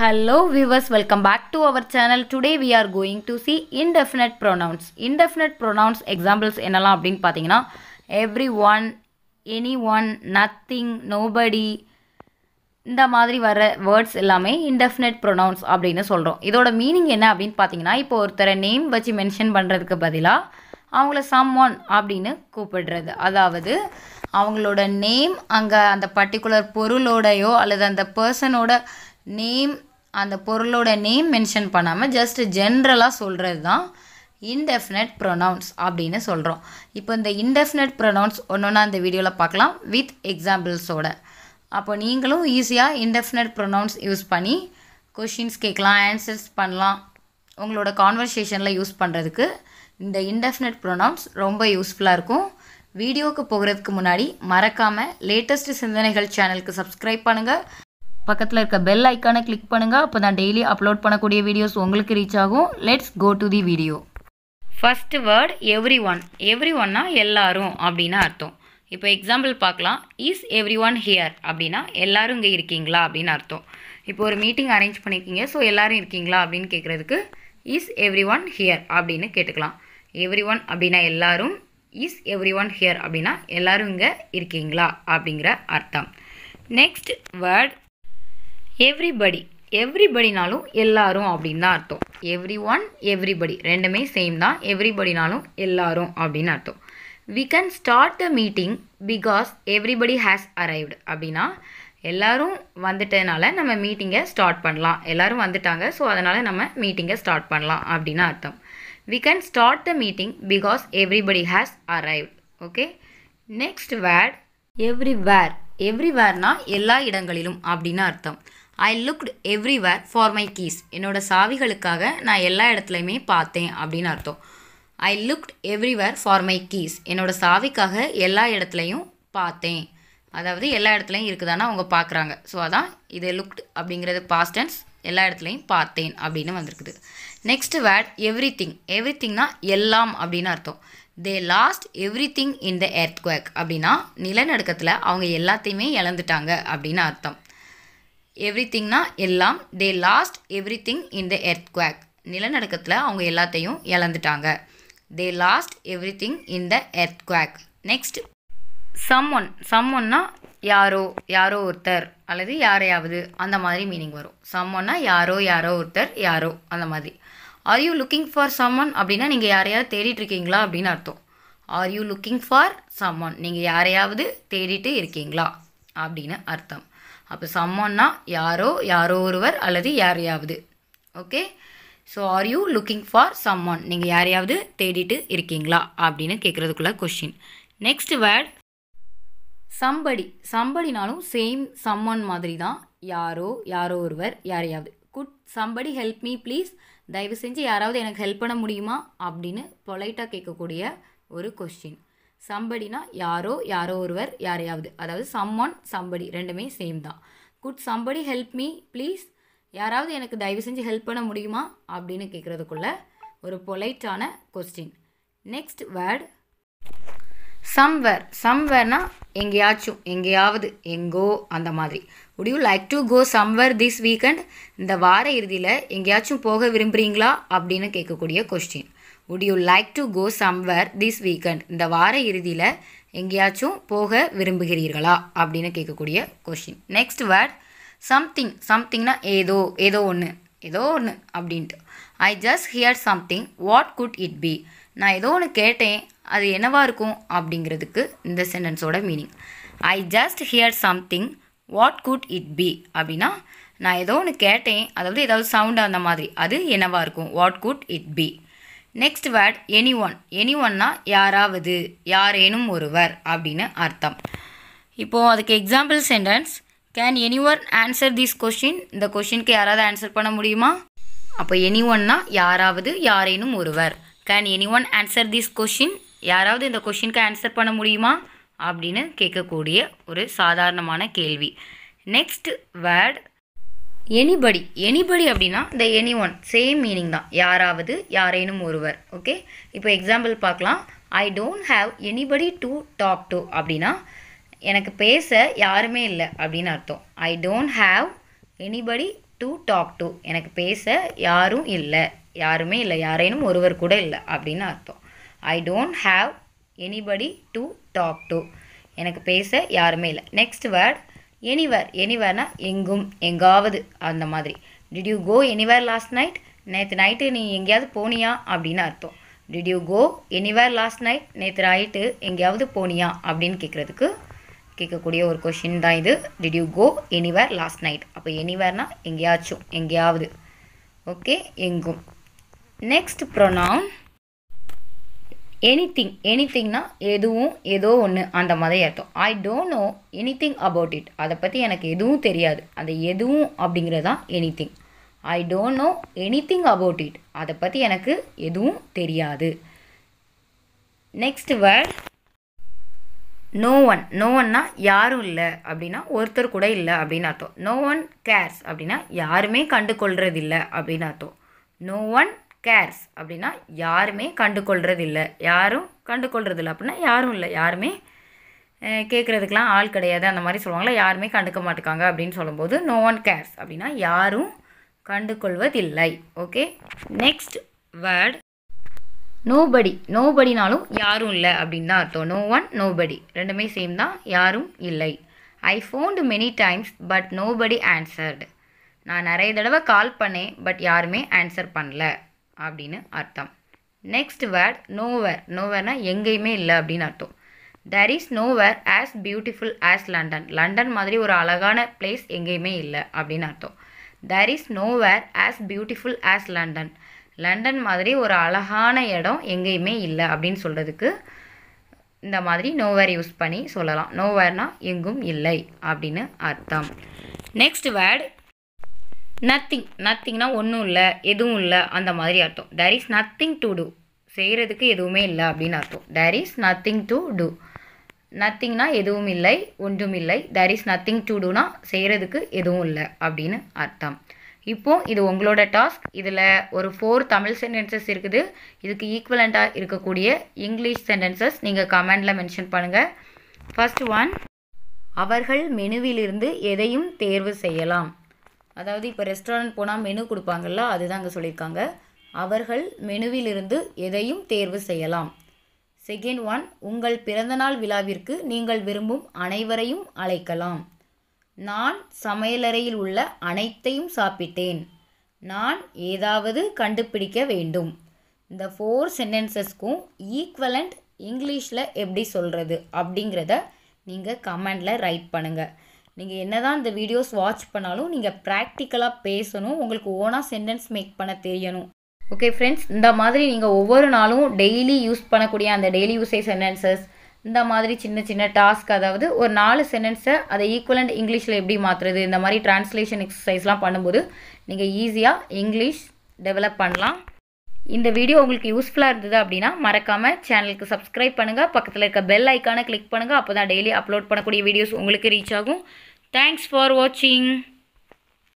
Hello viewers welcome back to our channel today we are going to see indefinite pronouns indefinite pronouns examples என்னலாம் அப்படின்னு பார்த்தீங்கன்னா everyone anyone nothing nobody இந்த மாதிரி வர words எல்லாமே indefinite pronouns அப்படின்னு சொல்கிறோம் இதோட meaning என்ன அப்படின்னு பார்த்தீங்கன்னா இப்போ ஒருத்தரை name வச்சி mention பண்ணுறதுக்கு பதிலா, அவங்கள someone ஒன் அப்படின்னு கூப்பிடுறது அதாவது அவங்களோட நேம் அங்கே அந்த பர்டிகுலர் பொருளோடையோ அல்லது அந்த பர்சனோட நேம் அந்த பொருளோட நேம் மென்ஷன் பண்ணாமல் ஜஸ்ட் ஜென்ரலாக சொல்கிறது தான் இன்டெஃபினட் ப்ரொனவுன்ஸ் அப்படின்னு சொல்கிறோம் இப்போ இந்த இன்டெஃபினட் ப்ரொனவுன்ஸ் ஒன்று ஒன்றா இந்த வீடியோவில் பார்க்கலாம் வித் எக்ஸாம்பிள்ஸோட அப்போ நீங்களும் ஈஸியாக இன்டெஃபினட் ப்ரொனவுன்ஸ் யூஸ் பண்ணி கொஷின்ஸ் கேட்கலாம் ஆன்சர்ஸ் பண்ணலாம் உங்களோட கான்வர்சேஷனில் யூஸ் பண்ணுறதுக்கு இந்த இன்டெஃபினட் ப்ரொனவுன்ஸ் ரொம்ப யூஸ்ஃபுல்லாக இருக்கும் வீடியோவுக்கு போகிறதுக்கு முன்னாடி மறக்காமல் லேட்டஸ்ட் சிந்தனைகள் சேனலுக்கு சப்ஸ்கிரைப் பண்ணுங்கள் பக்கத்தில் இருக்க பெல் ஐக்கானை கிளிக் பண்ணுங்கள் அப்போ தான் டெய்லி அப்லோட் பண்ணக்கூடிய வீடியோஸ் உங்களுக்கு ரீச் ஆகும் let's go to the video first word everyone எவ்ரி ஒன்னா எல்லாரும் அப்படின்னு அர்த்தம் இப்போ எக்ஸாம்பிள் பார்க்கலாம் இஸ் எவ்ரி ஒன் ஹியர் அப்படின்னா எல்லோரும் இங்கே இருக்கீங்களா அப்படின்னு அர்த்தம் இப்போ ஒரு மீட்டிங் அரேஞ்ச் பண்ணியிருக்கீங்க ஸோ எல்லோரும் இருக்கீங்களா அப்படின்னு கேட்குறதுக்கு இஸ் எவ்ரி ஒன் ஹியர் அப்படின்னு கேட்டுக்கலாம் எவ்ரி ஒன் அப்படின்னா எல்லாரும் இஸ் எவ்ரி ஒன் ஹியர் அப்படின்னா எல்லோரும் இங்கே இருக்கீங்களா அப்படிங்கிற அர்த்தம் நெக்ஸ்ட் வேர்ட் எவ்ரிபடி எவ்ரிபடினாலும் எல்லாரும் அப்படின்னு தான் அர்த்தம் எவ்ரி ஒன் எவ்ரிபடி ரெண்டுமே சேம் தான் எவ்ரிபடினாலும் எல்லாரும் அப்படின்னு அர்த்தம் we can start the meeting because everybody has arrived அப்படின்னா எல்லோரும் வந்துட்டதுனால நம்ம மீட்டிங்கை ஸ்டார்ட் பண்ணலாம் எல்லோரும் வந்துட்டாங்க ஸோ அதனால் நம்ம மீட்டிங்கை ஸ்டார்ட் பண்ணலாம் அப்படின்னு அர்த்தம் we can start the meeting because everybody has arrived okay next word everywhere எவ்ரி வேர்னால் எல்லா இடங்களிலும் அப்படின்னு அர்த்தம் I looked everywhere for my keys என்னோடய சாவிகளுக்காக நான் எல்லா இடத்துலையுமே பார்த்தேன் அப்படின்னு அர்த்தம் I looked everywhere for my keys என்னோடய சாவிக்காக எல்லா இடத்துலையும் பார்த்தேன் அதாவது எல்லா இடத்துலையும் இருக்குதானா அவங்க பார்க்குறாங்க ஸோ அதான் இது லுக்ட் அப்படிங்கிறது பாஸ்டன்ஸ் எல்லா இடத்துலையும் பார்த்தேன் அப்படின்னு வந்திருக்குது நெக்ஸ்ட் வேர்ட் எவ்ரி திங் எவ்ரி திங்னா எல்லாம் அப்படின்னு அர்த்தம் they lost everything in the earthquake அப்படின்னா நிலநடுக்கத்தில் அவங்க எல்லாத்தையுமே இழந்துட்டாங்க அப்படின்னு அர்த்தம் எவ்ரி திங்னா எல்லாம் they lost everything in the earthquake நிலநடுக்கத்தில் அவங்க எல்லாத்தையும் இழந்துட்டாங்க they lost everything in the earthquake next someone சம் ஒன்னா யாரோ யாரோ ஒருத்தர் அல்லது யாரையாவது அந்த மாதிரி மீனிங் வரும் சம் ஒன்னா யாரோ யாரோ ஒருத்தர் யாரோ அந்த மாதிரி are you looking for someone அப்படின்னா நீங்கள் யாரையாவது தேடிட்டு இருக்கீங்களா அப்படின்னு அர்த்தம் are you looking for someone நீங்கள் யாரையாவது தேடிட்டு இருக்கீங்களா அப்படின்னு அர்த்தம் அப்போ சம்மன்னா யாரோ யாரோ ஒருவர் அல்லது யாரையாவது okay so are you looking for someone நீங்கள் யாரையாவது தேடிட்டு இருக்கீங்களா அப்படின்னு கேட்குறதுக்குள்ள கொஷின் நெக்ஸ்ட் வேர்ட் சம்படி சம்படினாலும் சேம் சம்மன் மாதிரி தான் யாரோ யாரோ ஒருவர் யாரையாவது could somebody help me please தயவு செஞ்சு யாராவது எனக்கு ஹெல்ப் பண்ண முடியுமா அப்படின்னு பொலைட்டாக கேட்கக்கூடிய ஒரு கொஸ்டின் சம்படினா யாரோ யாரோ ஒருவர் யாரையாவது அதாவது சம் ஒன் சம்படி ரெண்டுமே சேம் தான் could somebody help me please யாராவது எனக்கு தயவு செஞ்சு ஹெல்ப் பண்ண முடியுமா அப்படின்னு கேட்குறதுக்குள்ள ஒரு பொலைட்டான கொஸ்டின் நெக்ஸ்ட் வேர்ட் சம்வேர் சம்வேர்னா எங்கேயாச்சும் எங்கேயாவது எங்கோ அந்த மாதிரி would you like to go somewhere this weekend இந்த வார இறுதியில் எங்கேயாச்சும் போக விரும்புகிறீங்களா அப்படின்னு கேட்கக்கூடிய question would you like to go somewhere this weekend இந்த வார இறுதியில் எங்கேயாச்சும் போக விரும்புகிறீர்களா அப்படின்னு கேட்கக்கூடிய கொஷின் நெக்ஸ்ட் வேர்ட் சம்திங் சம்திங்னா ஏதோ ஏதோ ஒன்று ஏதோ ஒன்று அப்படின்ட்டு I just hear something what could it be நான் ஏதோ ஒன்று கேட்டேன் அது என்னவாக இருக்கும் அப்படிங்கிறதுக்கு இந்த சென்டென்ஸோட meaning I just hear something what could it be அப்படின்னா நான் ஏதோ ஒன்று கேட்டேன் அதாவது ஏதாவது சவுண்ட் அந்த மாதிரி அது என்னவாக இருக்கும் what could it be next word anyone எனி ஒன்னா யாராவது யாரேனும் ஒருவர் அப்படின்னு அர்த்தம் இப்போது அதுக்கு example sentence can anyone answer this question இந்த கொஷினுக்கு யாராவது ஆன்சர் பண்ண முடியுமா அப்போ எனி ஒன்னா யாராவது யாரேனும் ஒருவர் can anyone answer this question யாராவது இந்த கொஷினுக்கு ஆன்சர் பண்ண முடியுமா அப்படின்னு கேட்கக்கூடிய ஒரு சாதாரணமான கேள்வி நெக்ஸ்ட் வேர்ட் எனிபடி எனிபடி அப்படின்னா இந்த எனி ஒன் சேம் மீனிங் தான் யாராவது யாரேனும் ஒருவர் ஓகே இப்போ எக்ஸாம்பிள் பார்க்கலாம் I don't have anybody to talk to அப்படின்னா எனக்கு பேச யாருமே இல்லை அப்படின்னு அர்த்தம் I don't have anybody to talk to எனக்கு பேச யாரும் இல்லை யாருமே இல்லை யாரேனும் ஒருவர் கூட இல்லை அப்படின்னு அர்த்தம் I don't have anybody to talk to எனக்கு பேச யாருமே இல்லை நெக்ஸ்ட் வேர்ட் எனிவர் எனிவர்னா எங்கும் எங்காவது அந்த மாதிரி did you go anywhere last night நேற்று நைட்டு நீ எங்கேயாவது போனியா அப்படின்னு அர்த்தம் did you go anywhere last night நேற்று நைட்டு எங்கேயாவது போனியா அப்படின்னு கேட்குறதுக்கு கேட்கக்கூடிய ஒரு கொஷின் தான் இது did you go anywhere last night அப்போ எனிவேர்னா எங்கேயாச்சும் எங்கேயாவது ஓகே எங்கும் நெக்ஸ்ட் ப்ரொனவுன் எனி திங் எதுவும் ஏதோ ஒன்று அந்த மாதிரி அர்த்தம் I don't know anything think about it அதை பற்றி எனக்கு எதுவும் தெரியாது அந்த எதுவும் அப்படிங்கிறது தான் anything I don't know anything think about it அதை பற்றி எனக்கு எதுவும் தெரியாது நெக்ஸ்ட் வேர்ட் நோ ஒன் நோ ஒன்னா யாரும் இல்லை அப்படின்னா ஒருத்தர் கூட இல்லை அப்படின்னு அர்த்தம் நோ ஒன் கேர்ஸ் அப்படின்னா யாருமே கண்டு கொள்றதில்லை அப்படின்னு அர்த்தம் நோ ஒன் கேர்ஸ் அப்படின்னா யாருமே கண்டுகொள்கிறதில்லை யாரும் கண்டுகொள்கிறதில்ல அப்படின்னா யாரும் இல்லை யாருமே கேட்குறதுக்கெலாம் ஆள் கிடையாது அந்த மாதிரி சொல்லுவாங்களா யாருமே கண்டுக்க மாட்டுக்காங்க அப்படின்னு சொல்லும்போது நோ ஒன் கேர்ஸ் அப்படின்னா யாரும் கண்டுகொள்வதில்லை ஓகே நெக்ஸ்ட் வேர்ட் நோபடி நோபடினாலும் யாரும் இல்லை அப்படின்னு தான் அர்த்தம் நோ ஒன் நோபடி ரெண்டுமே சேம் தான் யாரும் இல்லை I phoned many times but nobody answered நான் நிறைய தடவை கால் பண்ணேன் பட் யாருமே ஆன்சர் பண்ணல அப்படின்னு அர்த்தம் நெக்ஸ்ட் வேர்ட் நோவேர் நோவேர்னா எங்கேயுமே இல்லை அப்படின்னு அர்த்தம் there is nowhere as beautiful as London London மாதிரி ஒரு அழகான பிளேஸ் எங்கேயுமே இல்லை அப்படின்னு அர்த்தம் there is nowhere as beautiful as London London மாதிரி ஒரு அழகான இடம் எங்கேயுமே இல்லை அப்படின்னு சொல்கிறதுக்கு இந்த மாதிரி நோவேர் யூஸ் பண்ணி சொல்லலாம் நோவேர்னால் எங்கும் இல்லை அப்படின்னு அர்த்தம் நெக்ஸ்ட் வேர்டு நத்திங் நத்திங்னா ஒன்றும் இல்லை எதுவும் இல்லை அந்த மாதிரி அர்த்தம் there is nothing to do செய்கிறதுக்கு எதுவுமே இல்லை அப்படின்னு அர்த்தம் there is nothing to do நத்திங்னா எதுவும் இல்லை ஒன்றும் இல்லை தேர் இஸ் நத்திங் டு டூனா செய்கிறதுக்கு எதுவும் இல்லை அப்படின்னு அர்த்தம் இப்போது இது உங்களோட டாஸ்க் இதில் ஒரு ஃபோர் தமிழ் சென்டென்சஸ் இருக்குது இதுக்கு ஈக்குவலண்ட்டாக இருக்கக்கூடிய இங்கிலீஷ் சென்டென்சஸ் நீங்கள் கமெண்டில் மென்ஷன் பண்ணுங்கள் ஃபஸ்ட் ஒன் அவர்கள் மெனுவிலிருந்து எதையும் தேர்வு செய்யலாம் அதாவது இப்போ ரெஸ்டாரண்ட் போனால் மெனு கொடுப்பாங்கல்ல அதுதான் அங்கே சொல்லியிருக்காங்க அவர்கள் மெனுவிலிருந்து எதையும் தேர்வு செய்யலாம் செகண்ட் ஒன் உங்கள் பிறந்தநாள் விழாவிற்கு நீங்கள் விரும்பும் அனைவரையும் அழைக்கலாம் நான் சமையலறையில் உள்ள அனைத்தையும் சாப்பிட்டேன் நான் ஏதாவது கண்டுபிடிக்க வேண்டும் இந்த ஃபோர் சென்டென்சஸ்க்கும் ஈக்குவலண்ட் இங்கிலீஷில் எப்படி சொல்கிறது அப்படிங்கிறத நீங்கள் கமெண்டில் ரைட் பண்ணுங்கள் நீங்கள் என்ன தான் இந்த வீடியோஸ் வாட்ச் பண்ணாலும் நீங்கள் ப்ராக்டிக்கலாக பேசணும் உங்களுக்கு ஓனாக சென்டென்ஸ் மேக் பண்ண தெரியணும் ஓகே ஃப்ரெண்ட்ஸ் இந்த மாதிரி நீங்கள் ஒவ்வொரு நாளும் டெய்லி யூஸ் பண்ணக்கூடிய அந்த டெய்லி யூசேஜ் சென்டென்சஸ் இந்த மாதிரி சின்ன சின்ன டாஸ்க் அதாவது ஒரு நாலு சென்டென்ஸை அதை ஈக்குவலண்ட் இங்கிலீஷில் எப்படி மாற்றுறது இந்த மாதிரி டிரான்ஸ்லேஷன் எக்ஸசைஸ்லாம் பண்ணும்போது நீங்கள் ஈஸியாக இங்கிலீஷ் டெவலப் பண்ணலாம் இந்த வீடியோ உங்களுக்கு யூஸ்ஃபுல்லாக இருந்தது அப்படின்னா மறக்காமல் சேனலுக்கு சப்ஸ்கிரைப் பண்ணுங்கள் பக்கத்தில் இருக்க பெல் ஐக்கானை கிளிக் பண்ணுங்கள் அப்போ தான் டெய்லி அப்லோட் பண்ணக்கூடிய வீடியோஸ் உங்களுக்கு ரீச் ஆகும் தேங்க்ஸ் ஃபார் வாட்சிங்